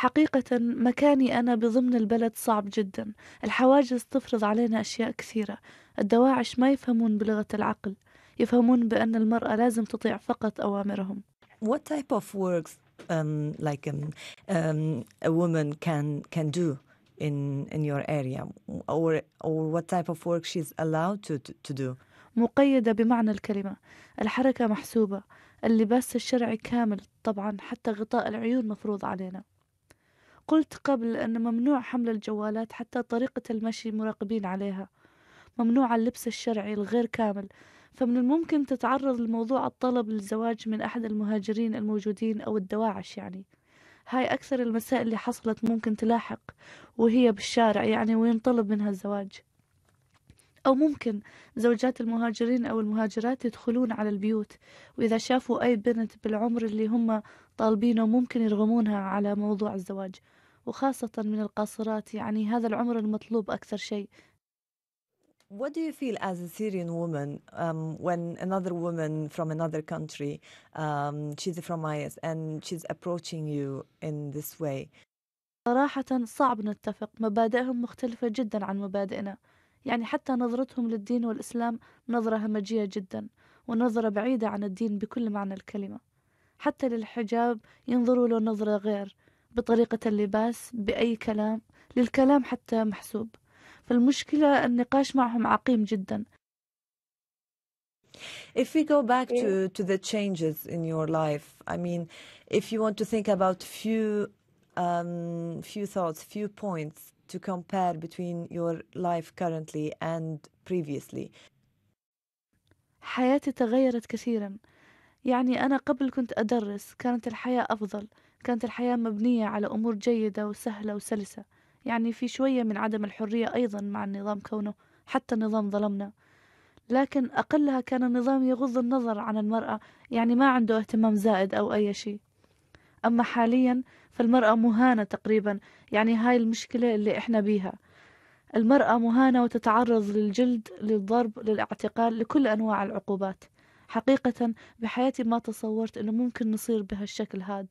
حقيقة مكاني أنا بضمن البلد صعب جدا الحواجز تفرض علينا أشياء كثيرة الدواعش ما يفهمون بلغة العقل يفهمون بأن المرأة لازم تطيع فقط أوامرهم What type of works um, like um, um, a woman can can do in in your area or or what type of work she's allowed to to do مقيدة بمعنى الكلمة الحركة محسوبة اللباس الشرعي كامل طبعا حتى غطاء العيون مفروض علينا قلت قبل أن ممنوع حمل الجوالات حتى طريقة المشي مراقبين عليها ممنوع اللبس الشرعي الغير كامل فمن الممكن تتعرض لموضوع الطلب للزواج من أحد المهاجرين الموجودين أو الدواعش يعني هاي أكثر المسائل اللي حصلت ممكن تلاحق وهي بالشارع يعني وينطلب منها الزواج أو ممكن زوجات المهاجرين أو المهاجرات يدخلون على البيوت وإذا شافوا أي بنت بالعمر اللي هم طالبينه ممكن يرغمونها على موضوع الزواج وخاصة من القاصرات يعني هذا العمر المطلوب أكثر شيء What do you feel as a Syrian woman um, when another woman from another country, um, she's from IS and she's approaching you in this way? صراحة صعب نتفق مبادئهم مختلفة جدا عن مبادئنا يعني حتى نظرتهم للدين والإسلام نظرة همجية جدا ونظرة بعيدة عن الدين بكل معنى الكلمة حتى للحجاب ينظروا له نظرة غير بطريقة اللباس بأي كلام للكلام حتى محسوب فالمشكلة النقاش معهم عقيم جدا If we go back to, to the changes in your life, I mean, if you want to think about few um, few thoughts, few points to compare between your life currently and previously. حياتي تغيرت كثيرا يعني أنا قبل كنت أدرس كانت الحياة أفضل كانت الحياة مبنية على أمور جيدة وسهلة وسلسة يعني في شوية من عدم الحرية أيضا مع النظام كونه حتى النظام ظلمنا لكن أقلها كان النظام يغض النظر عن المرأة يعني ما عنده اهتمام زائد أو أي شيء أما حاليا فالمرأة مهانة تقريبا يعني هاي المشكلة اللي إحنا بيها المرأة مهانة وتتعرض للجلد للضرب للاعتقال لكل أنواع العقوبات حقيقة بحياتي ما تصورت أنه ممكن نصير بهالشكل هاد